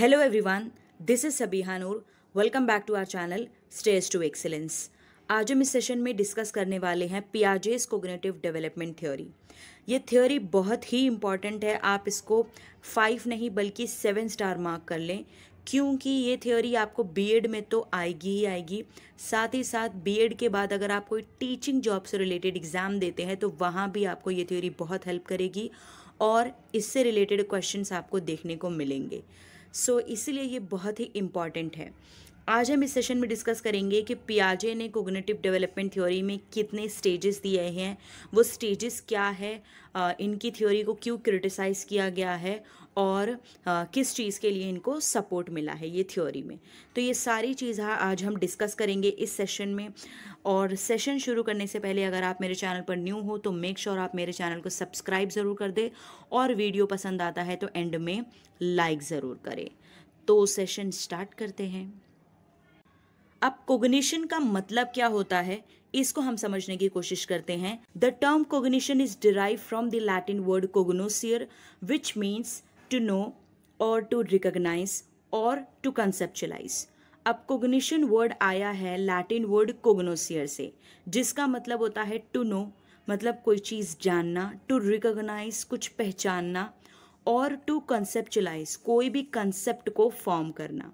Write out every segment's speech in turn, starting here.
Hello everyone this is Sabiha Noor welcome back to our channel stage to excellence आज हम इस session में discuss करने वाले हैं पियाजेस कोग्नेटिव डेवलपमेंट थ्योरी ये थ्योरी बहुत ही इम्पॉर्टेंट है आप इसको फाइव नहीं बल्कि सेवन स्टार मार्क कर लें क्योंकि ये थ्योरी आपको बीएड में तो आएगी ही आएगी साथ ही साथ बीएड के बाद अगर आप कोई टीचिंग जॉब से रिलेटेड एग्ज़ाम देते हैं तो वहाँ भी आपको ये थ्योरी बहुत हेल्प करेगी और इससे रिलेटेड क्वेश्चंस आपको देखने को मिलेंगे सो so, इसलिए ये बहुत ही इम्पॉर्टेंट है आज हम इस सेशन में डिस्कस करेंगे कि पियाजे ने कोगनेटिव डेवलपमेंट थ्योरी में कितने स्टेजेस दिए हैं वो स्टेजेस क्या है इनकी थ्योरी को क्यों क्रिटिसाइज़ किया गया है और आ, किस चीज़ के लिए इनको सपोर्ट मिला है ये थ्योरी में तो ये सारी चीज़ आज हम डिस्कस करेंगे इस सेशन में और सेशन शुरू करने से पहले अगर आप मेरे चैनल पर न्यू हो तो मेक श्योर sure आप मेरे चैनल को सब्सक्राइब ज़रूर कर दें और वीडियो पसंद आता है तो एंड में लाइक ज़रूर करें तो सेशन स्टार्ट करते हैं अब कोग्निशन का मतलब क्या होता है इसको हम समझने की कोशिश करते हैं the term cognition is derive from the Latin word cognoscere which means to know or to recognize or to conceptualize अब कोग्निशन वर्ड आया है लैटिन वर्ड कोग्नोसियर से जिसका मतलब होता है टू नो मतलब कोई चीज़ जानना टू रिकोगनाइज कुछ पहचानना और टू कंसेप्चुलाइज कोई भी कंसेप्ट को फॉर्म करना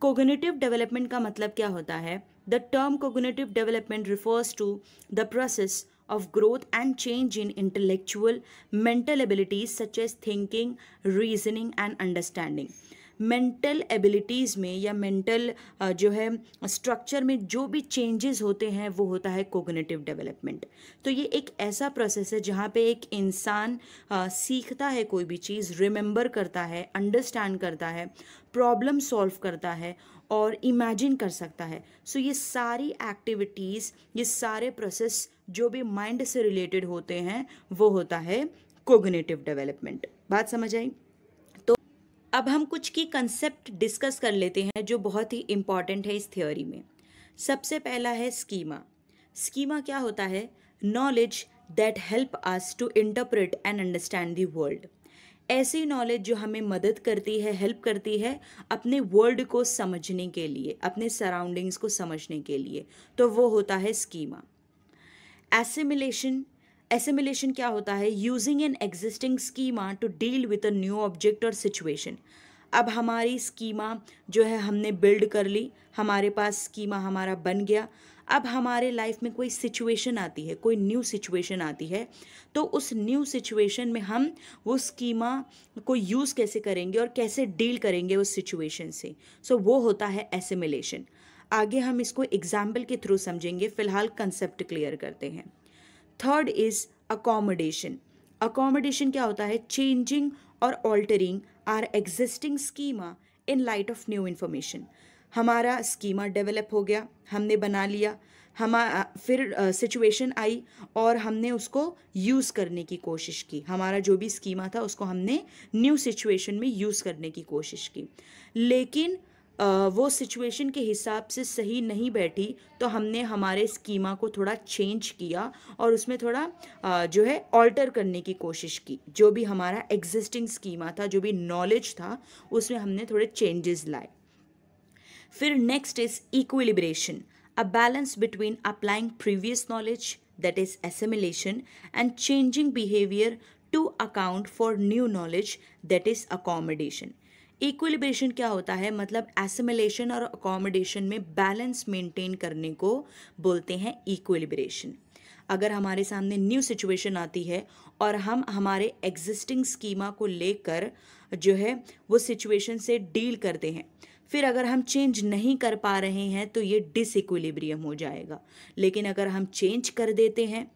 कोगनेटिव डेवलपमेंट का मतलब क्या होता है the term cognitive development refers to the process of growth and change in intellectual, mental abilities such as thinking, reasoning and understanding. Mental abilities में या मेंटल uh, जो है स्ट्रक्चर में जो भी चेंजेस होते हैं वो होता है कोगनेटिव डेवलपमेंट तो ये एक ऐसा प्रोसेस है जहाँ पे एक इंसान uh, सीखता है कोई भी चीज़ रिमेंबर करता है अंडरस्टैंड करता है प्रॉब्लम सॉल्व करता है और इमेजिन कर सकता है सो so, ये सारी एक्टिविटीज़ ये सारे प्रोसेस जो भी माइंड से रिलेटेड होते हैं वो होता है कोगनेटिव डेवलपमेंट बात समझ आई तो अब हम कुछ की कंसेप्ट डिस्कस कर लेते हैं जो बहुत ही इम्पॉर्टेंट है इस थ्योरी में सबसे पहला है स्कीमा स्कीमा क्या होता है knowledge that help us to interpret and understand the world ऐसी नॉलेज जो हमें मदद करती है हेल्प करती है अपने वर्ल्ड को समझने के लिए अपने सराउंडिंग्स को समझने के लिए तो वो होता है स्कीमा एसिमिलेशन एसिमिलेशन क्या होता है using an existing schema to deal with a new object or situation अब हमारी स्कीमा जो है हमने बिल्ड कर ली हमारे पास स्कीमा हमारा बन गया अब हमारे लाइफ में कोई सिचुएशन आती है कोई न्यू सिचुएशन आती है तो उस न्यू सिचुएशन में हम वो स्कीमा को यूज़ कैसे करेंगे और कैसे डील करेंगे उस सिचुएशन से सो so, वो होता है एसिमिलेशन आगे हम इसको एग्जाम्पल के थ्रू समझेंगे फिलहाल कंसेप्ट क्लियर करते हैं थर्ड इज़ अकोमोडेशन अकोमोडेशन क्या होता है changing or altering our existing schema in light of new information हमारा स्कीमा डेवलप हो गया हमने बना लिया हम फिर सिचुएशन आई और हमने उसको यूज़ करने की कोशिश की हमारा जो भी स्कीमा था उसको हमने न्यू सिचुएशन में यूज़ करने की कोशिश की लेकिन Uh, वो सिचुएशन के हिसाब से सही नहीं बैठी तो हमने हमारे स्कीमा को थोड़ा चेंज किया और उसमें थोड़ा uh, जो है ऑल्टर करने की कोशिश की जो भी हमारा एग्जिस्टिंग स्कीमा था जो भी नॉलेज था उसमें हमने थोड़े चेंजेस लाए फिर next is equilibration a balance between applying previous knowledge that is assimilation and changing behaviour to account for new knowledge that is accommodation equilibration क्या होता है मतलब एसिमिलेशन और अकोमोडेशन में बैलेंस मेंटेन करने को बोलते हैं इक्विलिब्रेशन अगर हमारे सामने न्यू सिचुएशन आती है और हम हमारे एग्जिस्टिंग स्कीमा को लेकर जो है वो सिचुएशन से डील करते हैं फिर अगर हम चेंज नहीं कर पा रहे हैं तो ये डिसइक्विलिब्रियम हो जाएगा लेकिन अगर हम चेंज कर देते हैं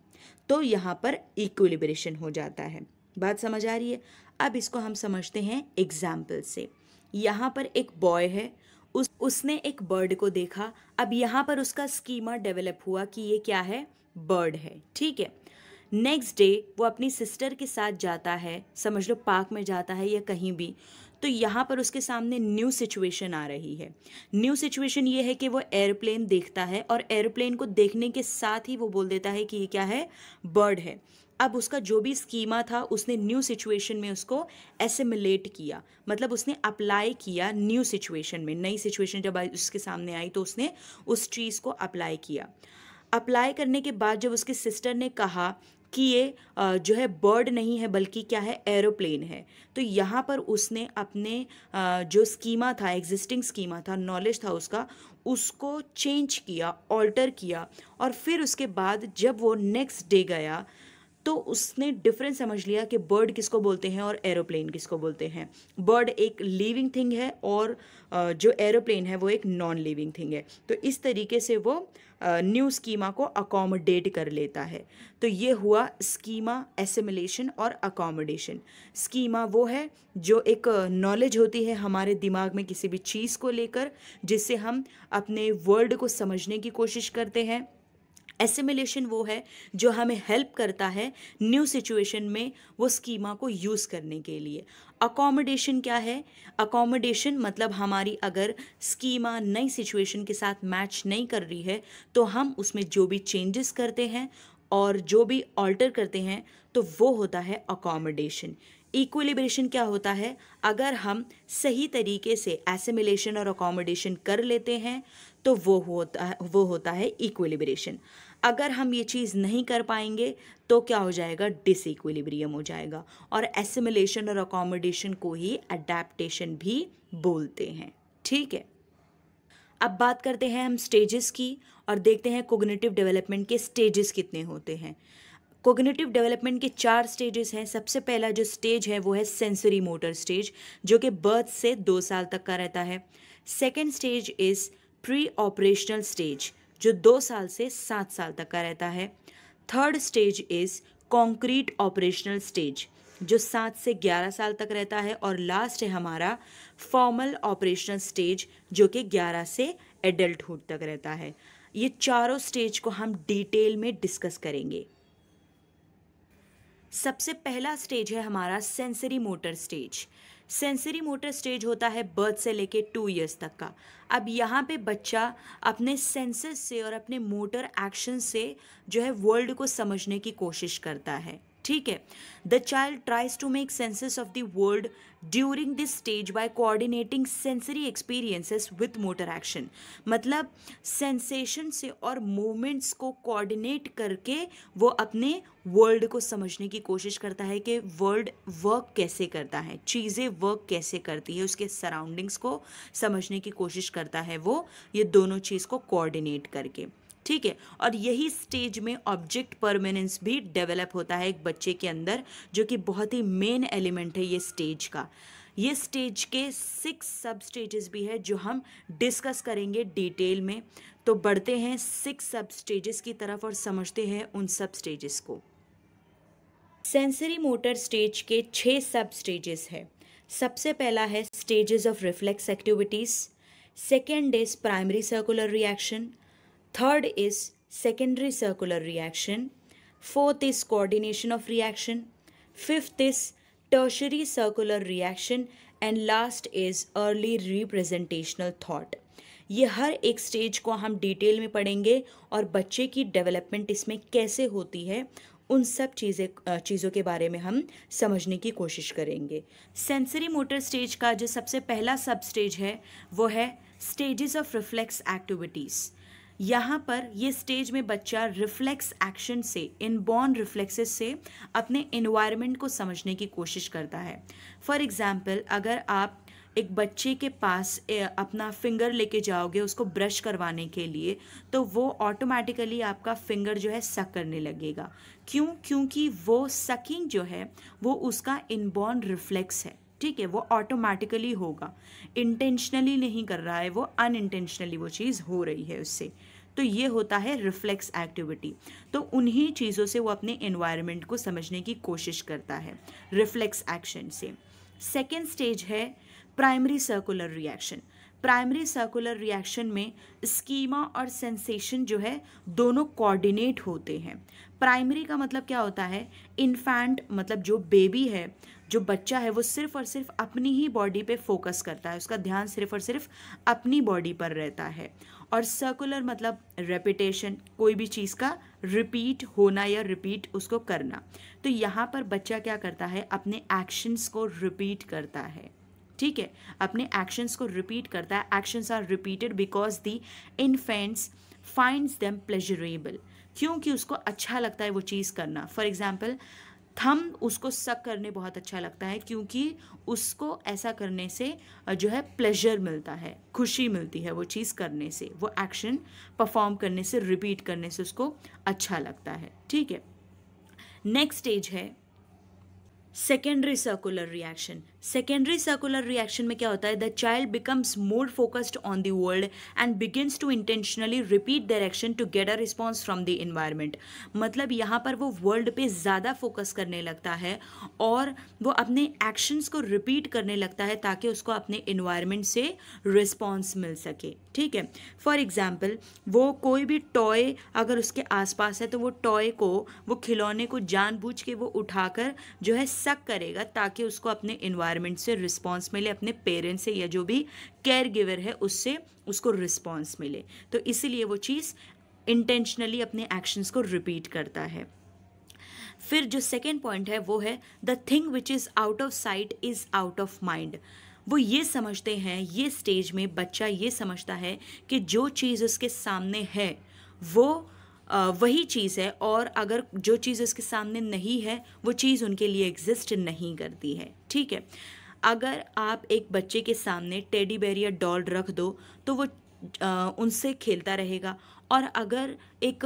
तो यहाँ पर इक्विलिब्रेशन हो जाता है बात समझ आ रही है अब इसको हम समझते हैं एग्जाम्पल से यहाँ पर एक बॉय है उस उसने एक बर्ड को देखा अब यहाँ पर उसका स्कीमा डेवलप हुआ कि ये क्या है बर्ड है ठीक है नेक्स्ट डे वो अपनी सिस्टर के साथ जाता है समझ लो पार्क में जाता है या कहीं भी तो यहाँ पर उसके सामने न्यू सिचुएशन आ रही है न्यू सिचुएशन ये है कि वो एयरप्लेन देखता है और एयरप्लेन को देखने के साथ ही वो बोल देता है कि ये क्या है बर्ड है अब उसका जो भी स्कीमा था उसने न्यू सिचुएशन में उसको एसिमिलेट किया मतलब उसने अप्लाई किया न्यू सिचुएशन में नई सिचुएशन जब उसके सामने आई तो उसने उस चीज़ को अप्लाई किया अप्लाई करने के बाद जब उसके सिस्टर ने कहा कि ये जो है बर्ड नहीं है बल्कि क्या है एरोप्लेन है तो यहाँ पर उसने अपने जो स्कीमा था एग्जिस्टिंग स्कीमा था नॉलेज था उसका उसको चेंज किया ऑल्टर किया और फिर उसके बाद जब वो नेक्स्ट डे गया तो उसने डिफरेंस समझ लिया कि बर्ड किसको बोलते हैं और एरोप्लेन किसको बोलते हैं बर्ड एक लिविंग थिंग है और जो एरोप्लेन है वो एक नॉन लिविंग थिंग है तो इस तरीके से वो न्यू स्कीमा को अकोमोडेट कर लेता है तो ये हुआ स्कीमा एसिमिलेशन और अकोमोडेशन स्कीमा वो है जो एक नॉलेज होती है हमारे दिमाग में किसी भी चीज़ को लेकर जिससे हम अपने वर्ल्ड को समझने की कोशिश करते हैं एसिमिलेशन वो है जो हमें हेल्प करता है न्यू सिचुएशन में वो स्कीमा को यूज़ करने के लिए अकोमोडेशन क्या है अकोमोडेशन मतलब हमारी अगर स्कीमा नई सिचुएशन के साथ मैच नहीं कर रही है तो हम उसमें जो भी चेंजेस करते हैं और जो भी ऑल्टर करते हैं तो वो होता है अकोमोडेशन इक्विलिब्रेशन क्या होता है अगर हम सही तरीके से एसिमिलेशन और अकोमोडेशन कर लेते हैं तो वो होता है वो होता है इक्विलिब्रेशन अगर हम ये चीज़ नहीं कर पाएंगे तो क्या हो जाएगा डिसइक्विलिब्रियम हो जाएगा और एसिमिलेशन और अकोमोडेशन को ही अडेप्टन भी बोलते हैं ठीक है अब बात करते हैं हम स्टेजेस की और देखते हैं कोग्नेटिव डेवलपमेंट के स्टेजेस कितने होते हैं कोग्नेटिव डेवलपमेंट के चार स्टेजेस हैं सबसे पहला जो स्टेज है वो है सेंसरी मोटर स्टेज जो कि बर्थ से दो साल तक का रहता है second stage is pre operational stage जो दो साल से सात साल तक का रहता है third stage is concrete operational stage जो सात से ग्यारह साल तक रहता है और लास्ट है हमारा फॉर्मल ऑपरेशनल स्टेज जो कि ग्यारह से एडल्टहुड तक रहता है ये चारों स्टेज को हम डिटेल में डिस्कस करेंगे सबसे पहला स्टेज है हमारा sensory motor stage sensory motor stage होता है बर्थ से लेके टू इयर्स तक का अब यहाँ पे बच्चा अपने सेंसेस से और अपने मोटर एक्शन से जो है वर्ल्ड को समझने की कोशिश करता है ठीक है the child tries to make senses of the world during this stage by coordinating sensory experiences with motor action मतलब सेंसेशन से और मूवमेंट्स को कोऑर्डिनेट करके वो अपने वर्ल्ड को समझने की कोशिश करता है कि वर्ल्ड वर्क कैसे करता है चीज़ें वर्क कैसे करती है उसके सराउंडिंग्स को समझने की कोशिश करता है वो ये दोनों चीज़ को कोऑर्डिनेट करके ठीक है और यही स्टेज में ऑब्जेक्ट परमेनेंस भी डेवलप होता है एक बच्चे के अंदर जो कि बहुत ही मेन एलिमेंट है ये स्टेज का ये स्टेज के सिक्स सब स्टेजेस भी है जो हम डिस्कस करेंगे डिटेल में तो बढ़ते हैं सिक्स सब स्टेजेस की तरफ और समझते हैं उन सब स्टेजेस को सेंसरी मोटर स्टेज के छः सब स्टेजेस है सबसे पहला है stages of reflex activities second is primary circular reaction Third is secondary circular reaction. Fourth is coordination of reaction. Fifth is tertiary circular reaction. And last is early representational thought. ये हर एक stage को हम detail में पढ़ेंगे और बच्चे की development इसमें कैसे होती है उन सब चीज़ें चीज़ों के बारे में हम समझने की कोशिश करेंगे सेंसरी मोटर स्टेज का जो सबसे पहला सब स्टेज है वो है स्टेजेस ऑफ रिफ्लेक्स एक्टिविटीज़ यहाँ पर ये स्टेज में बच्चा रिफ्लेक्स एक्शन से इनबॉर्न रिफ्लेक्सेस से अपने इन्वायरमेंट को समझने की कोशिश करता है फॉर एग्ज़ाम्पल अगर आप एक बच्चे के पास अपना फिंगर लेके जाओगे उसको ब्रश करवाने के लिए तो वो ऑटोमेटिकली आपका फिंगर जो है सक करने लगेगा क्यों क्योंकि वो सकिंग जो है वो उसका इनबॉर्न रिफ्लेक्स है ठीक है वो ऑटोमेटिकली होगा इंटेंशनली नहीं कर रहा है वो अनइंटेंशनली वो चीज़ हो रही है उससे तो ये होता है रिफ्लेक्स एक्टिविटी तो उन्हीं चीज़ों से वो अपने इन्वायरमेंट को समझने की कोशिश करता है रिफ्लेक्स एक्शन से सेकेंड स्टेज है primary circular reaction primary circular reaction में स्कीमा और सेंसेशन जो है दोनों कोऑर्डिनेट होते हैं प्राइमरी का मतलब क्या होता है इन्फैंट मतलब जो बेबी है जो बच्चा है वो सिर्फ और सिर्फ अपनी ही बॉडी पे फोकस करता है उसका ध्यान सिर्फ और सिर्फ अपनी बॉडी पर रहता है और सर्कुलर मतलब रेपिटेशन कोई भी चीज़ का रिपीट होना या रिपीट उसको करना तो यहाँ पर बच्चा क्या करता है अपने एक्शंस को रिपीट करता है ठीक है अपने एक्शंस को रिपीट करता है actions are repeated because the infants finds them pleasurable क्योंकि उसको अच्छा लगता है वो चीज़ करना फॉर एग्ज़ाम्पल थम उसको सक करने बहुत अच्छा लगता है क्योंकि उसको ऐसा करने से जो है प्लेजर मिलता है खुशी मिलती है वो चीज़ करने से वो एक्शन परफॉर्म करने से रिपीट करने से उसको अच्छा लगता है ठीक है नेक्स्ट स्टेज है secondary circular reaction secondary circular reaction में क्या होता है the child becomes more focused on the world and begins to intentionally repeat their action to get a response from the environment मतलब यहाँ पर वो वर्ल्ड पे ज़्यादा फोकस करने लगता है और वो अपने एक्शंस को रिपीट करने लगता है ताकि उसको अपने इन्वायरमेंट से रिस्पॉन्स मिल सके ठीक है फॉर एग्ज़ाम्पल वो कोई भी टॉय अगर उसके आसपास है तो वो टॉय को वो खिलौने को जानबूझ के वो उठाकर जो है सक करेगा ताकि उसको अपने इन्वायरमेंट एनवायरनमेंट से रिस्पॉन्स मिले अपने पेरेंट्स से या जो भी केयर गिवर है उससे उसको रिस्पॉन्स मिले तो इसीलिए वो चीज़ इंटेंशनली अपने एक्शंस को रिपीट करता है फिर जो सेकेंड पॉइंट है वो है the thing which is out of sight is out of mind वो ये समझते हैं ये स्टेज में बच्चा ये समझता है कि जो चीज़ उसके सामने है वो वही चीज़ है और अगर जो चीज़ उसके सामने नहीं है वो चीज़ उनके लिए एग्जिस्ट नहीं करती है ठीक है अगर आप एक बच्चे के सामने टेडी बेरिया या डॉल रख दो तो वो उनसे खेलता रहेगा और अगर एक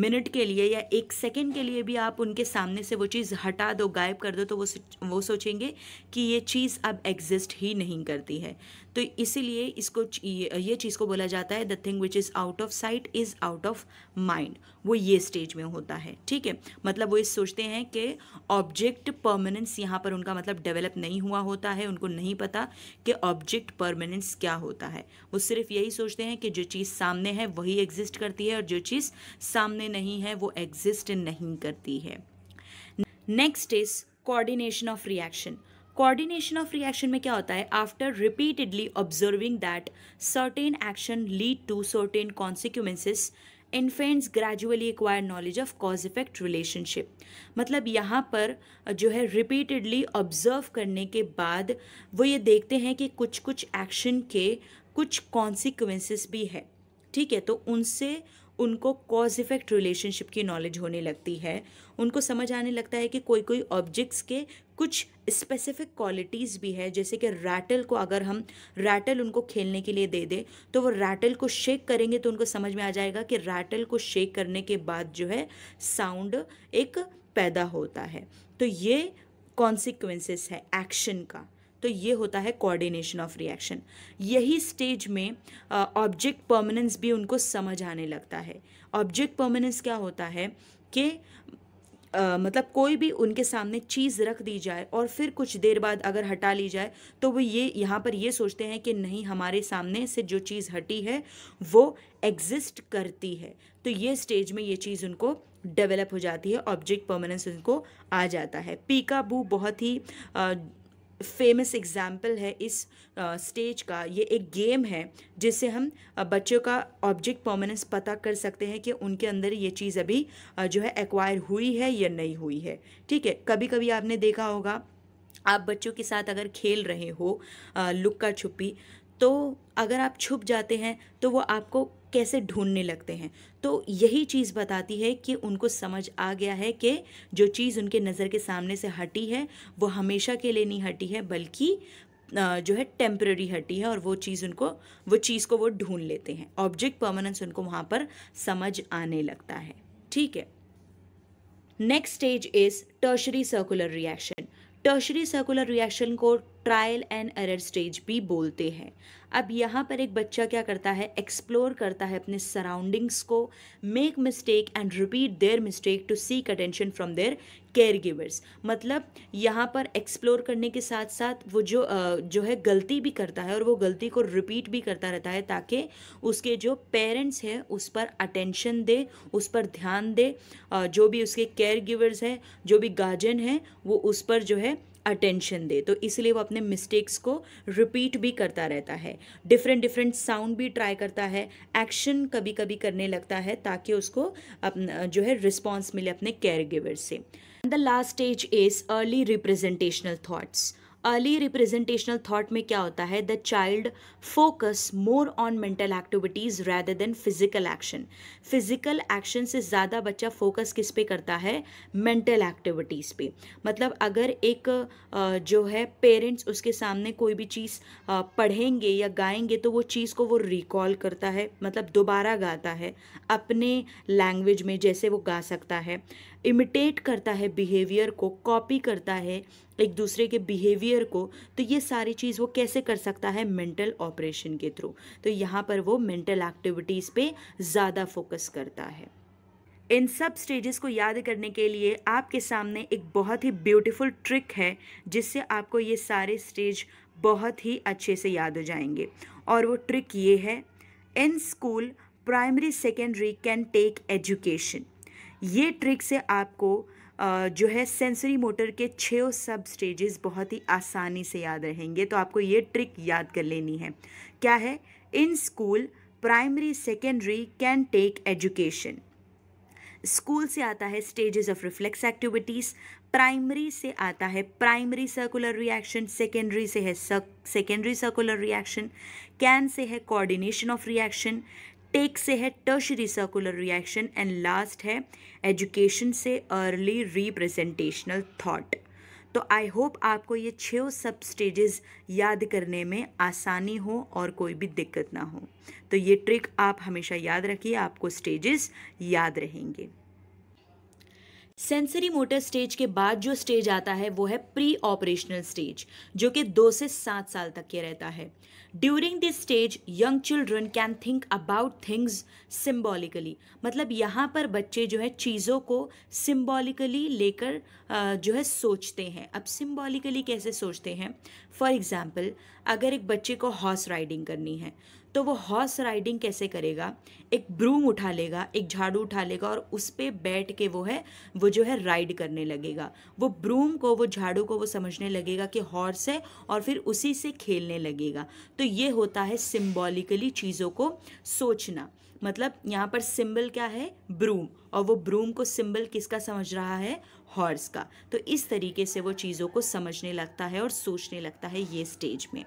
मिनट के लिए या एक सेकंड के लिए भी आप उनके सामने से वो चीज़ हटा दो गायब कर दो तो वो वो सोचेंगे कि ये चीज़ अब एग्जिस्ट ही नहीं करती है तो इसीलिए इसको ये चीज़ को बोला जाता है the thing which is out of sight is out of mind वो ये स्टेज में होता है ठीक है मतलब वो इस सोचते हैं कि ऑब्जेक्ट परमानेंस यहाँ पर उनका मतलब डेवलप नहीं हुआ होता है उनको नहीं पता कि ऑब्जेक्ट परमानेंस क्या होता है वो सिर्फ यही सोचते हैं कि जो चीज़ सामने है वही एग्जिस्ट करती है और जो चीज़ सामने नहीं है वो एग्जिस्ट नहीं करती है next is coordination of reaction coordination of reaction में क्या होता है after repeatedly observing that certain action lead to certain consequences infants gradually acquire knowledge of cause effect relationship मतलब यहाँ पर जो है रिपीटेडली ऑब्जर्व करने के बाद वो ये देखते हैं कि कुछ कुछ एक्शन के कुछ कॉन्सिक्वेंसेस भी है ठीक है तो उनसे उनको कॉज इफेक्ट रिलेशनशिप की नॉलेज होने लगती है उनको समझ आने लगता है कि कोई कोई ऑब्जेक्ट्स के कुछ स्पेसिफिक क्वालिटीज़ भी है जैसे कि रैटल को अगर हम रैटल उनको खेलने के लिए दे दें तो वो रैटल को शेक करेंगे तो उनको समझ में आ जाएगा कि रैटल को शेक करने के बाद जो है साउंड एक पैदा होता है तो ये कॉन्सिक्वेंसेस है एक्शन का तो ये होता है कोऑर्डिनेशन ऑफ रिएक्शन यही स्टेज में ऑब्जेक्ट परमानेंस भी उनको समझ आने लगता है ऑब्जेक्ट परमानेंस क्या होता है कि Uh, मतलब कोई भी उनके सामने चीज़ रख दी जाए और फिर कुछ देर बाद अगर हटा ली जाए तो वो ये यहाँ पर ये सोचते हैं कि नहीं हमारे सामने से जो चीज़ हटी है वो एग्जिस्ट करती है तो ये स्टेज में ये चीज़ उनको डेवलप हो जाती है ऑब्जेक्ट परमानेंस उनको आ जाता है पीका बू बहुत ही uh, फेमस एग्ज़ाम्पल है इस स्टेज का ये एक गेम है जिससे हम बच्चों का ऑब्जेक्ट परमानेंस पता कर सकते हैं कि उनके अंदर ये चीज़ अभी जो है एक्वायर हुई है या नहीं हुई है ठीक है कभी कभी आपने देखा होगा आप बच्चों के साथ अगर खेल रहे हो लुक्का छुपी तो अगर आप छुप जाते हैं तो वो आपको कैसे ढूंढने लगते हैं तो यही चीज़ बताती है कि उनको समझ आ गया है कि जो चीज़ उनके नज़र के सामने से हटी है वो हमेशा के लिए नहीं हटी है बल्कि जो है टेम्प्ररी हटी है और वो चीज़ उनको वो चीज़ को वो ढूंढ लेते हैं ऑब्जेक्ट परमानेंस उनको वहाँ पर समझ आने लगता है ठीक है next stage is tertiary circular reaction tertiary circular reaction को ट्रायल एंड एरर स्टेज भी बोलते हैं अब यहाँ पर एक बच्चा क्या करता है एक्सप्लोर करता है अपने सराउंडिंग्स को make mistake and repeat their mistake to seek attention from their caregivers मतलब यहाँ पर एक्सप्लोर करने के साथ साथ वो जो जो है गलती भी करता है और वो गलती को रिपीट भी करता रहता है ताकि उसके जो पेरेंट्स हैं उस पर अटेंशन दे उस पर ध्यान दे जो भी उसके केयर गिवर्स हैं जो भी गार्जियन हैं वो उस पर जो है अटेंशन दे तो इसलिए वो अपने मिस्टेक्स को रिपीट भी करता रहता है डिफरेंट डिफरेंट साउंड भी ट्राई करता है एक्शन कभी कभी करने लगता है ताकि उसको अपना जो है रिस्पॉन्स मिले अपने केयर गिवर से the last stage is early representational thoughts early representational thought में क्या होता है the child focus more on mental activities rather than physical action physical action से ज़्यादा बच्चा फोकस किस पे करता है मेंटल एक्टिविटीज़ पे मतलब अगर एक जो है पेरेंट्स उसके सामने कोई भी चीज़ पढ़ेंगे या गाएंगे तो वो चीज़ को वो रिकॉल करता है मतलब दोबारा गाता है अपने लैंग्वेज में जैसे वो गा सकता है इमिटेट करता है बिहेवियर को कॉपी करता है एक दूसरे के बिहेवियर को तो ये सारी चीज़ वो कैसे कर सकता है मेंटल ऑपरेशन के थ्रू तो यहाँ पर वो मेंटल एक्टिविटीज़ पे ज़्यादा फोकस करता है इन सब स्टेजेस को याद करने के लिए आपके सामने एक बहुत ही ब्यूटीफुल ट्रिक है जिससे आपको ये सारे स्टेज बहुत ही अच्छे से याद हो जाएंगे और वो ट्रिक ये है in school primary secondary can take education ये ट्रिक से आपको जो है सेंसरी मोटर के छः सब स्टेजेस बहुत ही आसानी से याद रहेंगे तो आपको ये ट्रिक याद कर लेनी है क्या है in school primary secondary can take education school से आता है stages of reflex activities primary से आता है प्राइमरी सर्कुलर रिएक्शन सेकेंडरी से है secondary circular reaction can say है कोऑर्डिनेशन ऑफ रिएक्शन टेक से है tertiary circular reaction and last है एजुकेशन से अर्ली रिप्रेजेंटेशनल थॉट तो आई होप आपको ये छः सब स्टेजेस याद करने में आसानी हो और कोई भी दिक्कत ना हो तो ये ट्रिक आप हमेशा याद रखिए आपको स्टेजेस याद रहेंगे सेंसरी मोटर स्टेज के बाद जो स्टेज आता है वो है प्री ऑपरेशनल स्टेज जो कि दो से सात साल तक के रहता है during this stage young children can think about things symbolically मतलब यहाँ पर बच्चे जो है चीज़ों को सिम्बॉलिकली लेकर जो है सोचते हैं अब सिम्बॉलिकली कैसे सोचते हैं फॉर एग्ज़ाम्पल अगर एक बच्चे को हॉर्स राइडिंग करनी है तो वो हॉर्स राइडिंग कैसे करेगा एक ब्रूम उठा लेगा एक झाड़ू उठा लेगा और उस पर बैठ के वो है वो जो है राइड करने लगेगा वो ब्रूम को वो झाड़ू को वो समझने लगेगा कि हॉर्स है और फिर उसी से खेलने लगेगा तो ये होता है सिम्बॉलिकली चीज़ों को सोचना मतलब यहाँ पर सिंबल क्या है ब्रूम और वो ब्रूम को सिंबल किसका समझ रहा है हॉर्स का तो इस तरीके से वो चीज़ों को समझने लगता है और सोचने लगता है ये स्टेज में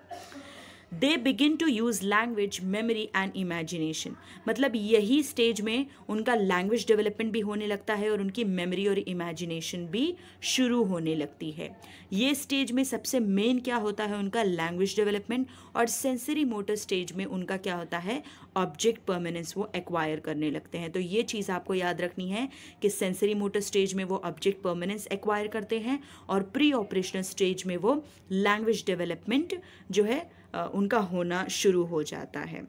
they begin to use language memory and imagination मतलब यही स्टेज में उनका लैंग्वेज डेवलपमेंट भी होने लगता है और उनकी मेमोरी और इमेजिनेशन भी शुरू होने लगती है ये स्टेज में सबसे मेन क्या होता है उनका लैंग्वेज डेवलपमेंट और सेंसरी मोटर स्टेज में उनका क्या होता है ऑब्जेक्ट परमानेंस वो एक्वायर करने लगते हैं तो ये चीज़ आपको याद रखनी है कि सेंसरी मोटर स्टेज में वो ऑब्जेक्ट परमानेंस एक्वायर करते हैं और प्री ऑपरेशनल स्टेज में वो लैंग्वेज डेवलपमेंट जो है उनका होना शुरू हो जाता है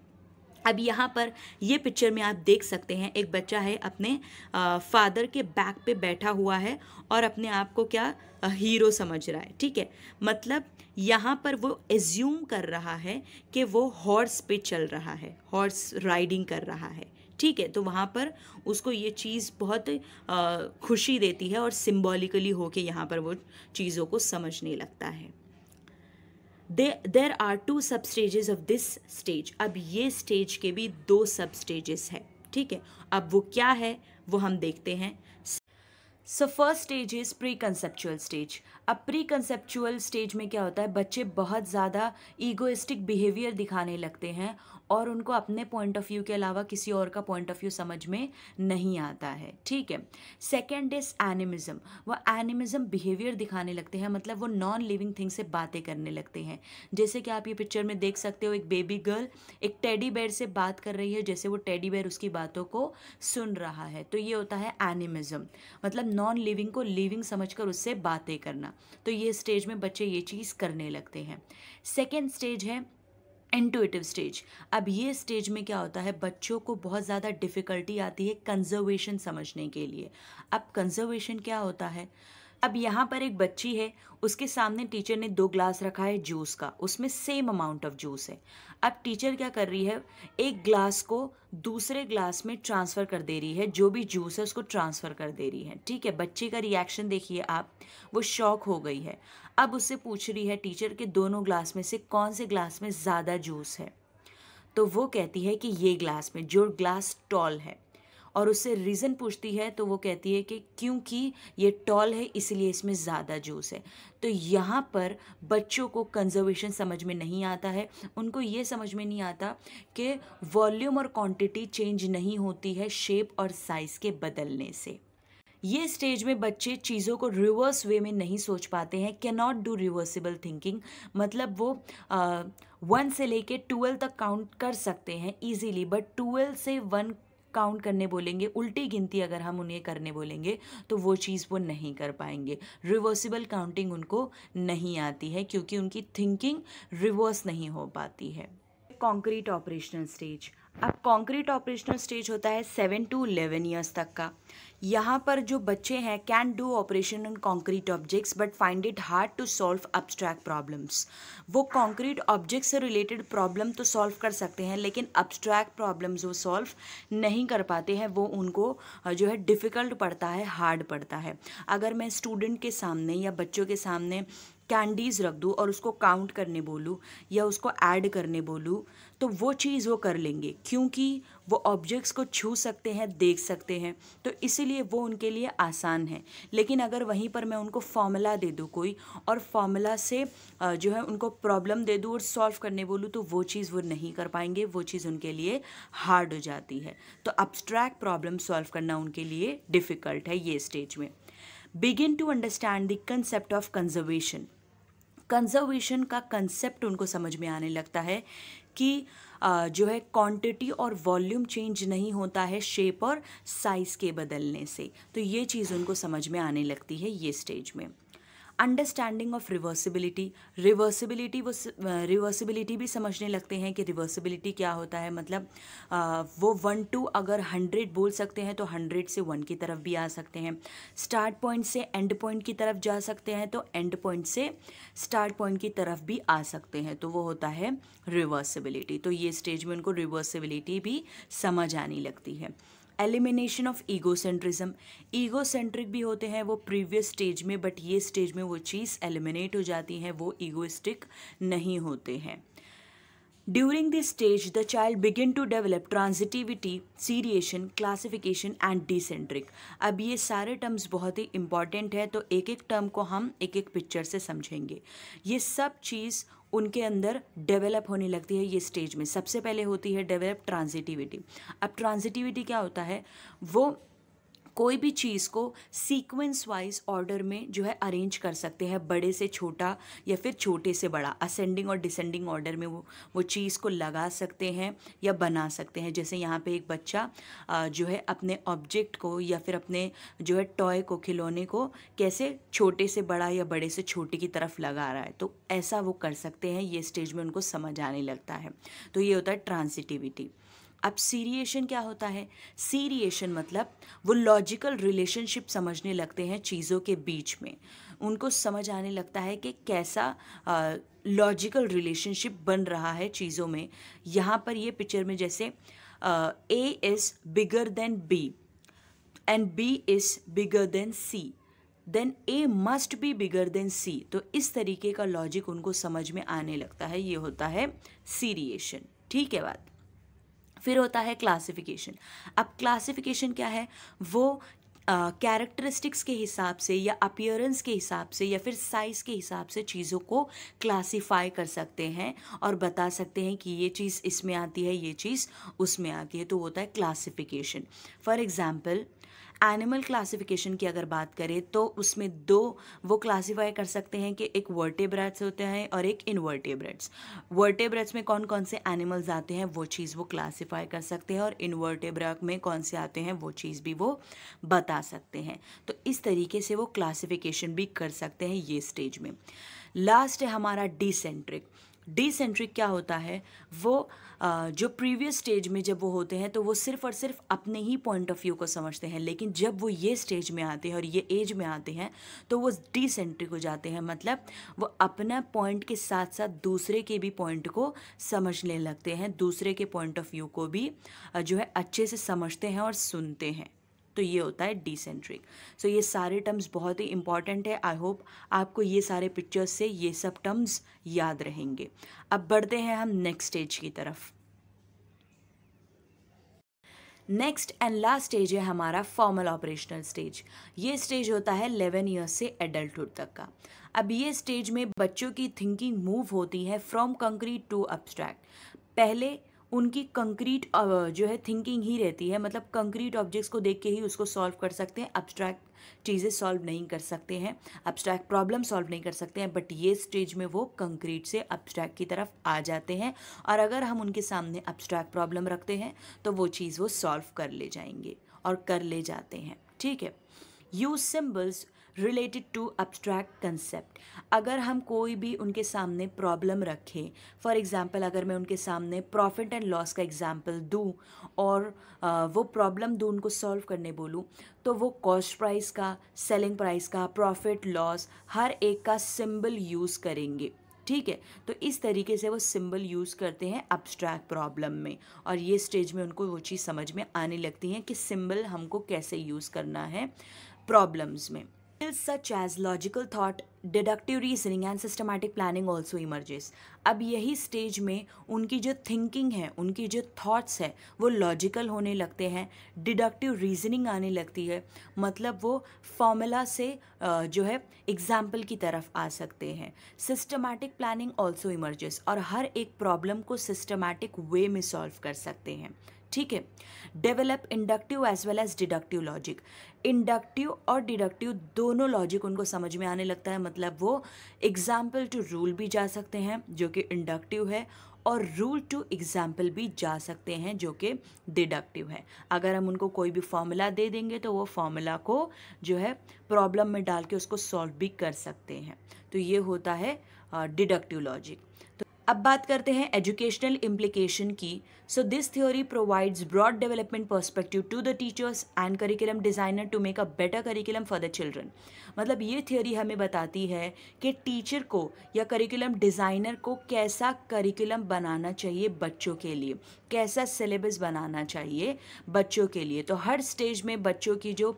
अब यहाँ पर ये पिक्चर में आप देख सकते हैं एक बच्चा है अपने फादर के बैक पे बैठा हुआ है और अपने आप को क्या हीरो समझ रहा है ठीक है मतलब यहाँ पर वो एज्यूम कर रहा है कि वो हॉर्स पे चल रहा है हॉर्स राइडिंग कर रहा है ठीक है तो वहाँ पर उसको ये चीज़ बहुत खुशी देती है और सिम्बॉलिकली होके यहाँ पर वो चीज़ों को समझने लगता है they there are two substages of this stage अब ये स्टेज के भी दो सब स्टेजेस हैं ठीक है अब वो क्या है वो हम देखते हैं so first stage is pre conceptual stage अब प्री कंसेप्चुअल स्टेज में क्या होता है बच्चे बहुत ज़्यादा ईगोइस्टिक बिहेवियर दिखाने लगते हैं और उनको अपने पॉइंट ऑफ व्यू के अलावा किसी और का पॉइंट ऑफ व्यू समझ में नहीं आता है ठीक है सेकेंड इज एनिमिज़म वह एनिमिज़म बिहेवियर दिखाने लगते हैं मतलब वो नॉन लिविंग थिंग से बातें करने लगते हैं जैसे कि आप ये पिक्चर में देख सकते हो एक बेबी गर्ल एक टेडी बेयर से बात कर रही है जैसे वो टेडी बेयर उसकी बातों को सुन रहा है तो ये होता है एनिमिज़म मतलब नॉन लिविंग को लिविंग कर उससे बातें करना तो ये स्टेज में बच्चे ये चीज़ करने लगते हैं सेकेंड स्टेज है इंटुएटिव स्टेज अब ये स्टेज में क्या होता है बच्चों को बहुत ज़्यादा डिफ़िकल्टी आती है कंजर्वेशन समझने के लिए अब कंजर्वेशन क्या होता है अब यहाँ पर एक बच्ची है उसके सामने टीचर ने दो ग्लास रखा है जूस का उसमें सेम अमाउंट ऑफ जूस है अब टीचर क्या कर रही है एक ग्लास को दूसरे ग्लास में ट्रांसफ़र कर दे रही है जो भी जूस है उसको ट्रांसफ़र कर दे रही है ठीक है बच्चे का रिएक्शन देखिए आप वो शॉक हो गई है अब उससे पूछ रही है टीचर के दोनों ग्लास में से कौन से ग्लास में ज़्यादा जूस है तो वो कहती है कि ये ग्लास में जो ग्लास टॉल है और उससे रीज़न पूछती है तो वो कहती है कि क्योंकि ये टॉल है इसलिए इसमें ज़्यादा जूस है तो यहाँ पर बच्चों को कंजर्वेशन समझ में नहीं आता है उनको ये समझ में नहीं आता कि वॉल्यूम और क्वांटिटी चेंज नहीं होती है शेप और साइज़ के बदलने से ये स्टेज में बच्चे चीज़ों को रिवर्स वे में नहीं सोच पाते हैं cannot do reversible thinking मतलब वो वन से लेके ट्वेल्व तक काउंट कर सकते हैं इजीली बट ट्वेल्व से वन काउंट करने बोलेंगे उल्टी गिनती अगर हम उन्हें करने बोलेंगे तो वो चीज़ वो नहीं कर पाएंगे रिवर्सिबल काउंटिंग उनको नहीं आती है क्योंकि उनकी थिंकिंग रिवर्स नहीं हो पाती है कॉन्क्रीट ऑपरेशनल स्टेज अब कॉन्क्रीट ऑपरेशनल स्टेज होता है सेवन टू इलेवन ईयर्स तक का यहाँ पर जो बच्चे हैं can do operation on concrete objects but find it hard to solve abstract problems वो कॉन्क्रीट ऑब्जेक्ट से रिलेटेड प्रॉब्लम तो सॉल्व कर सकते हैं लेकिन अब्स्ट्रैक्ट प्रॉब्लम्स वो सॉल्व नहीं कर पाते हैं वो उनको जो है डिफ़िकल्ट पड़ता है हार्ड पड़ता है अगर मैं स्टूडेंट के सामने या बच्चों के सामने कैंडीज़ रख दूँ और उसको काउंट करने बोलूँ या उसको ऐड करने बोलूँ तो वो चीज़ वो कर लेंगे क्योंकि वो ऑब्जेक्ट्स को छू सकते हैं देख सकते हैं तो इसीलिए वो उनके लिए आसान है लेकिन अगर वहीं पर मैं उनको फॉर्मूला दे दूँ कोई और फॉर्मूला से जो है उनको प्रॉब्लम दे दूँ और सॉल्व करने बोलूँ तो वो चीज़ वो नहीं कर पाएंगे वो चीज़ उनके लिए हार्ड हो जाती है तो अब्स्ट्रैक्ट प्रॉब्लम सॉल्व करना उनके लिए डिफ़िकल्ट है ये स्टेज में begin to understand the concept of conservation conservation का कंसेप्ट उनको समझ में आने लगता है कि जो है क्वांटिटी और वॉल्यूम चेंज नहीं होता है शेप और साइज़ के बदलने से तो ये चीज़ उनको समझ में आने लगती है ये स्टेज में अंडरस्टैंडिंग ऑफ रिवर्सिबिलिटी रिवर्सिबिलिटी वो रिवर्सिबिलिटी भी समझने लगते हैं कि रिवर्सिबिलिटी क्या होता है मतलब वो वन टू अगर हंड्रेड बोल सकते हैं तो हंड्रेड से वन की तरफ भी आ सकते हैं स्टार्ट पॉइंट से एंड पॉइंट की तरफ जा सकते हैं तो एंड पॉइंट से स्टार्ट पॉइंट की तरफ भी आ सकते हैं तो वो होता है रिवर्सिबिलिटी तो ये स्टेज में उनको रिवर्सिबिलिटी भी समझ आने लगती है एलिमिनेशन ऑफ ईगोसेंट्रिज्म ईगोसेंट्रिक भी होते हैं वो प्रीवियस स्टेज में बट ये स्टेज में वो चीज़ एलिमिनेट हो जाती हैं वो ईगोइस्टिक नहीं होते हैं during this stage the child begin to develop transitivity seriation classification and decentric अब ये सारे टर्म्स बहुत ही इंपॉर्टेंट है तो एक एक टर्म को हम एक एक पिक्चर से समझेंगे ये सब चीज़ उनके अंदर डेवलप होने लगती है ये स्टेज में सबसे पहले होती है डेवलप ट्रांजिटिविटी अब ट्रांजिटिविटी क्या होता है वो कोई भी चीज़ को सीक्वेंस वाइज ऑर्डर में जो है अरेंज कर सकते हैं बड़े से छोटा या फिर छोटे से बड़ा असेंडिंग और डिसेंडिंग ऑर्डर में वो वो चीज़ को लगा सकते हैं या बना सकते हैं जैसे यहाँ पे एक बच्चा जो है अपने ऑब्जेक्ट को या फिर अपने जो है टॉय को खिलौने को कैसे छोटे से बड़ा या बड़े से छोटे की तरफ लगा रहा है तो ऐसा वो कर सकते हैं ये स्टेज में उनको समझ आने लगता है तो ये होता है ट्रांसिटिविटी अब सीरिएशन क्या होता है सीरिएशन मतलब वो लॉजिकल रिलेशनशिप समझने लगते हैं चीज़ों के बीच में उनको समझ आने लगता है कि कैसा लॉजिकल रिलेशनशिप बन रहा है चीज़ों में यहाँ पर ये पिक्चर में जैसे A is bigger than B and B is bigger than C then A must be bigger than C तो इस तरीके का लॉजिक उनको समझ में आने लगता है ये होता है सीरिएशन ठीक है बात फिर होता है क्लासिफिकेशन अब क्लासिफिकेशन क्या है वो कैरेक्टरिस्टिक्स uh, के हिसाब से या अपियरेंस के हिसाब से या फिर साइज़ के हिसाब से चीज़ों को क्लासिफाई कर सकते हैं और बता सकते हैं कि ये चीज़ इसमें आती है ये चीज़ उसमें आती है तो होता है classification for example animal classification की अगर बात करें तो उसमें दो वो क्लासीफाई कर सकते हैं कि एक वर्टेब्रेट्स होते हैं और एक इनवर्टेब्रेट्स वर्टेब्रेट्स में कौन कौन से एनिमल्स आते हैं वो चीज़ वो क्लासीफाई कर सकते हैं और इनवर्टेब्रा में कौन से आते हैं वो चीज़ भी वो बता सकते हैं तो इस तरीके से वो क्लासिफिकेशन भी कर सकते हैं ये स्टेज में लास्ट है हमारा डिसेंट्रिक डिसेंट्रिक क्या होता है वो जो प्रीवियस स्टेज में जब वो होते हैं तो वो सिर्फ और सिर्फ अपने ही पॉइंट ऑफ व्यू को समझते हैं लेकिन जब वो ये स्टेज में आते हैं और ये एज में आते हैं तो वो डिसेंट्रिक हो जाते हैं मतलब वो अपना पॉइंट के साथ साथ दूसरे के भी पॉइंट को समझने लगते हैं दूसरे के पॉइंट ऑफ व्यू को भी जो है अच्छे से समझते हैं और सुनते हैं तो ये होता है डिसेंट्रिक सो so, ये सारे टर्म्स बहुत ही इंपॉर्टेंट है आई होप आपको ये सारे पिक्चर्स से ये सब टर्म्स याद रहेंगे अब बढ़ते हैं हम नेक्स्ट स्टेज की तरफ नेक्स्ट एंड लास्ट स्टेज है हमारा फॉर्मल ऑपरेशनल स्टेज ये स्टेज होता है 11 ईयर्स से एडल्टहुड तक का अब ये स्टेज में बच्चों की थिंकिंग मूव होती है फ्रॉम कंक्रीट टू अब्स्ट्रैक्ट पहले उनकी कंक्रीट जो है थिंकिंग ही रहती है मतलब कंक्रीट ऑब्जेक्ट्स को देख के ही उसको सॉल्व कर सकते हैं अब्स्ट्रैक्ट चीज़ें सॉल्व नहीं कर सकते हैं अब्स्ट्रैक्ट प्रॉब्लम सॉल्व नहीं कर सकते हैं बट ये स्टेज में वो कंक्रीट से अब्स्ट्रैक्ट की तरफ आ जाते हैं और अगर हम उनके सामने अब्स्ट्रैक्ट प्रॉब्लम रखते हैं तो वो चीज़ वो सॉल्व कर ले जाएंगे और कर ले जाते हैं ठीक है use symbols related to abstract concept अगर हम कोई भी उनके सामने प्रॉब्लम रखें फॉर एग्ज़ाम्पल अगर मैं उनके सामने प्रॉफिट एंड लॉस का एग्ज़ाम्पल दूँ और वो प्रॉब्लम दूं उनको सॉल्व करने बोलूँ तो वो कॉस्ट प्राइस का सेलिंग प्राइस का प्रॉफिट लॉस हर एक का सिंबल यूज़ करेंगे ठीक है तो इस तरीके से वो सिंबल यूज़ करते हैं अब्स्ट्रैक्ट प्रॉब्लम में और ये स्टेज में उनको वो चीज़ समझ में आने लगती है कि सिंबल हमको कैसे यूज़ करना है प्रॉब्लम्स में Skills such as logical thought, deductive reasoning and systematic planning also emerges. अब यही स्टेज में उनकी जो थिंकिंग है उनकी जो थॉट्स है वो लॉजिकल होने लगते हैं डिडक्टिव रीजनिंग आने लगती है मतलब वो फॉर्मूला से जो है एग्जाम्पल की तरफ आ सकते हैं सिस्टमैटिक प्लानिंग ऑल्सो इमर्जेस और हर एक प्रॉब्लम को सिस्टमैटिक वे में सॉल्व कर सकते हैं ठीक है develop inductive as well as deductive logic inductive और डिडक्टिव दोनों लॉजिक उनको समझ में आने लगता है मतलब वो एग्जाम्पल टू रूल भी जा सकते हैं जो कि इंडक्टिव है और रूल टू एग्जाम्पल भी जा सकते हैं जो कि डिडक्टिव है अगर हम उनको कोई भी फॉर्मूला दे देंगे तो वो फॉर्मूला को जो है प्रॉब्लम में डाल के उसको सॉल्व भी कर सकते हैं तो ये होता है डिडक्टिव लॉजिक अब बात करते हैं एजुकेशनल इम्प्लीकेशन की so this theory provides broad development perspective to the teachers and curriculum designer to make a better curriculum for the children मतलब ये थ्योरी हमें बताती है कि टीचर को या करिकुलम डिज़ाइनर को कैसा करिकुलम बनाना चाहिए बच्चों के लिए कैसा सिलेबस बनाना चाहिए बच्चों के लिए तो हर स्टेज में बच्चों की जो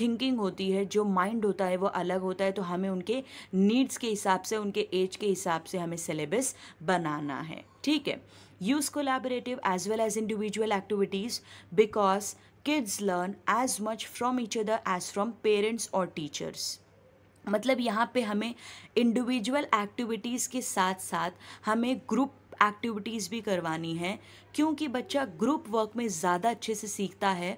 थिंकिंग होती है जो माइंड होता है वो अलग होता है तो हमें उनके नीड्स के हिसाब से उनके एज के हिसाब से हमें सिलेबस बनाना है ठीक है use collaborative as well as individual activities because kids learn as much from each other as from parents और टीचर्स मतलब यहाँ पे हमें इंडिविजुअल एक्टिविटीज़ के साथ साथ हमें ग्रुप एक्टिविटीज़ भी करवानी है क्योंकि बच्चा ग्रुप वर्क में ज़्यादा अच्छे से सीखता है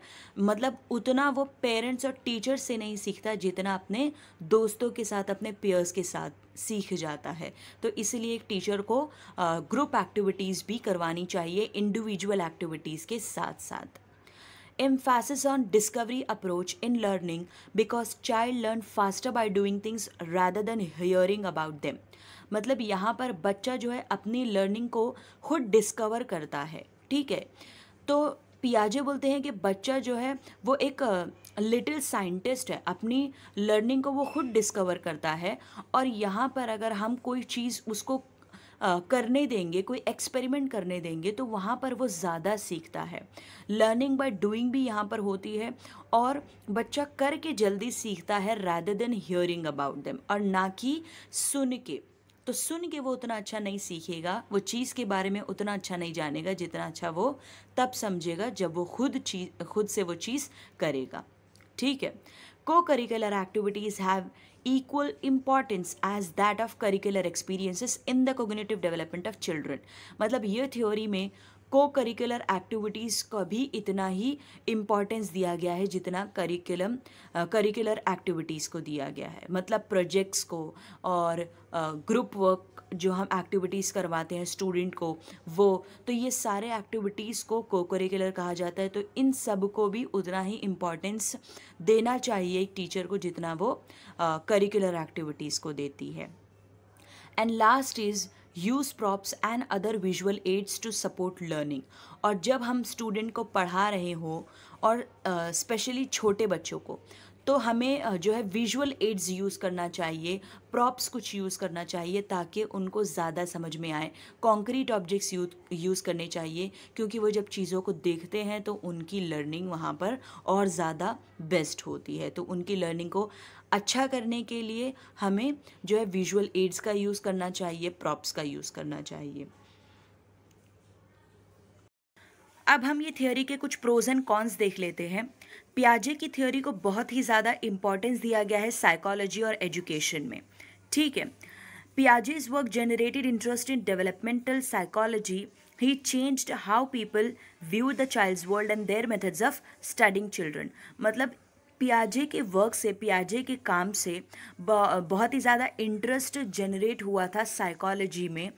मतलब उतना वो पेरेंट्स और टीचर्स से नहीं सीखता जितना अपने दोस्तों के साथ अपने पेयर्स के साथ सीख जाता है तो इसलिए एक टीचर को ग्रुप एक्टिविटीज़ भी करवानी चाहिए इंडिविजुअल एक्टिविटीज़ के साथ साथ emphasis on discovery approach in learning because child learn faster by doing things rather than hearing about them मतलब यहाँ पर बच्चा जो है अपनी लर्निंग को खुद डिस्कवर करता है ठीक है तो पियाजे बोलते हैं कि बच्चा जो है वो एक लिटिल साइंटिस्ट है अपनी लर्निंग को वो खुद डिस्कवर करता है और यहाँ पर अगर हम कोई चीज़ उसको करने देंगे कोई एक्सपेरिमेंट करने देंगे तो वहाँ पर वो ज़्यादा सीखता है लर्निंग बाय डूइंग भी यहाँ पर होती है और बच्चा करके जल्दी सीखता है rather than hearing about them और ना कि सुन के तो सुन के वो उतना अच्छा नहीं सीखेगा वो चीज़ के बारे में उतना अच्छा नहीं जानेगा जितना अच्छा वो तब समझेगा जब वो खुद चीज खुद से वो चीज़ करेगा ठीक है co-curricular activities have equal importance as that of curricular experiences in the cognitive development of children मतलब ये थ्योरी में को करिकुलर एक्टिविटीज़ का भी इतना ही इम्पॉर्टेंस दिया गया है जितना करिकुलम करिकुलर एक्टिविटीज़ को दिया गया है मतलब प्रोजेक्ट्स को और ग्रुप वर्क जो हम एक्टिविटीज़ करवाते हैं स्टूडेंट को वो तो ये सारे एक्टिविटीज़ को को करिकुलर कहा जाता है तो इन सब को भी उतना ही इम्पॉर्टेंस देना चाहिए एक टीचर को जितना वो करिकुलर एक्टिविटीज़ को देती है and last is use props and other visual aids to support learning और जब हम स्टूडेंट को पढ़ा रहे हो और स्पेशली uh, छोटे बच्चों को तो हमें जो है विजुअल एड्स यूज़ करना चाहिए प्रॉप्स कुछ यूज़ करना चाहिए ताकि उनको ज़्यादा समझ में आए कॉन्क्रीट ऑब्जेक्ट्स यूज़ करने चाहिए क्योंकि वो जब चीज़ों को देखते हैं तो उनकी लर्निंग वहाँ पर और ज़्यादा बेस्ट होती है तो उनकी लर्निंग को अच्छा करने के लिए हमें जो है विजुअल एड्स का यूज़ करना चाहिए प्रॉप्स का यूज़ करना चाहिए अब हम ये थियोरी के कुछ प्रोज एंड कॉन्स देख लेते हैं प्याजे की थियोरी को बहुत ही ज़्यादा इम्पोर्टेंस दिया गया है साइकोलॉजी और एजुकेशन में ठीक है his work generated interest in developmental psychology he changed how people view the child's world and their methods of studying children मतलब पियाजे के वर्क से पियाजे के काम से बहुत ही ज़्यादा इंटरेस्ट जनरेट हुआ था साइकोलॉजी में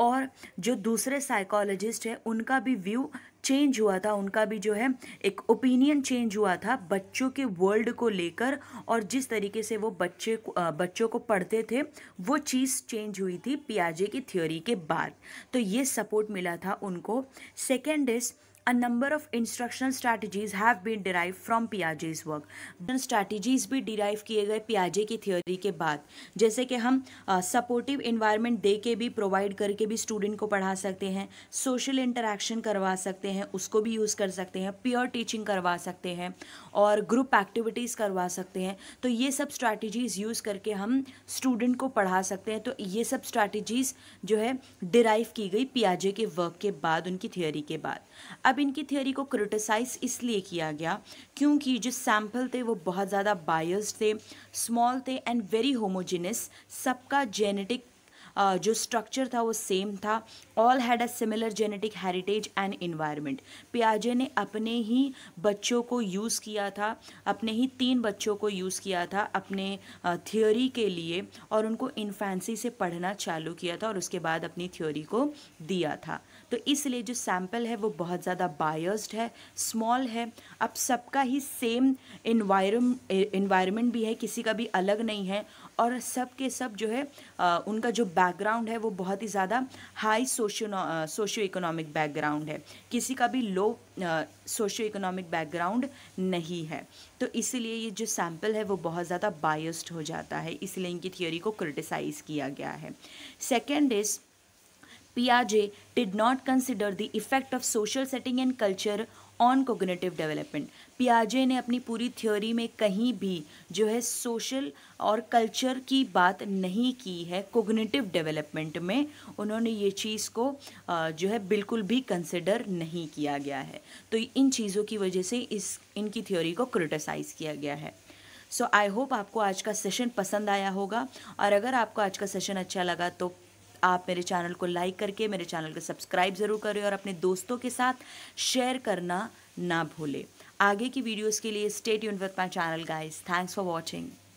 और जो दूसरे साइकोलॉजिस्ट हैं उनका भी व्यू चेंज हुआ था उनका भी जो है एक ओपिनियन चेंज हुआ था बच्चों के वर्ल्ड को लेकर और जिस तरीके से वो बच्चे बच्चों को पढ़ते थे वो चीज़ चेंज हुई थी पियाजे की थ्योरी के बाद तो ये सपोर्ट मिला था उनको second is A number of instructional strategies have been derived from Piaget's work. Strategies भी derive किए गए Piaget की theory के बाद जैसे कि हम सपोर्टिव uh, इन्वायरमेंट दे के भी प्रोवाइड करके भी स्टूडेंट को पढ़ा सकते हैं सोशल इंटरेक्शन करवा सकते हैं उसको भी यूज़ कर सकते हैं प्योर टीचिंग करवा सकते हैं और ग्रुप एक्टिविटीज़ करवा सकते हैं तो ये सब स्ट्रैटेजीज़ यूज़ करके हम स्टूडेंट को पढ़ा सकते हैं तो ये सब स्ट्रैटेजीज़ जो है डिराइव की गई पियाजे के वर्क के बाद उनकी थियोरी के बाद अब अब इनकी थियोरी को क्रिटिसाइज इसलिए किया गया क्योंकि जो सैम्पल थे वो बहुत ज़्यादा बायस्ड थे स्मॉल थे एंड वेरी होमोजिनस सबका जेनेटिक जो स्ट्रक्चर था वो सेम था all had a similar genetic heritage and environment पियाजे ने अपने ही बच्चों को यूज़ किया था अपने ही तीन बच्चों को यूज़ किया था अपने थ्योरी के लिए और उनको इन्फेंसी से पढ़ना चालू किया था और उसके बाद अपनी थ्योरी को दिया था तो इसलिए जो सैम्पल है वो बहुत ज़्यादा बायर्स्ड है स्मॉल है अब सबका ही सेम इन्वायरम इन्वायरमेंट भी है किसी का भी अलग नहीं है और सब के सब जो है आ, उनका जो बैकग्राउंड है वो बहुत ही ज़्यादा high socio socio economic background है किसी का भी लो सोशो इकोनॉमिक बैकग्राउंड नहीं है तो इसीलिए ये जो सैम्पल है वो बहुत ज़्यादा बायस्ड हो जाता है इसलिए इनकी थियोरी को क्रिटिसाइज़ किया गया है second is Piaget did not consider the effect of social setting and culture on cognitive development पियाजे ने अपनी पूरी थ्योरी में कहीं भी जो है सोशल और कल्चर की बात नहीं की है कोगनेटिव डेवलपमेंट में उन्होंने ये चीज़ को जो है बिल्कुल भी कंसिडर नहीं किया गया है तो इन चीज़ों की वजह से इस इनकी थ्योरी को क्रिटिसाइज़ किया गया है सो आई होप आपको आज का सेशन पसंद आया होगा और अगर आपको आज का सेशन अच्छा लगा तो आप मेरे चैनल को लाइक करके मेरे चैनल को सब्सक्राइब ज़रूर करें और अपने दोस्तों के साथ शेयर करना ना भूलें आगे की वीडियोज़ के लिए स्टेट यून with my channel guys thanks for watching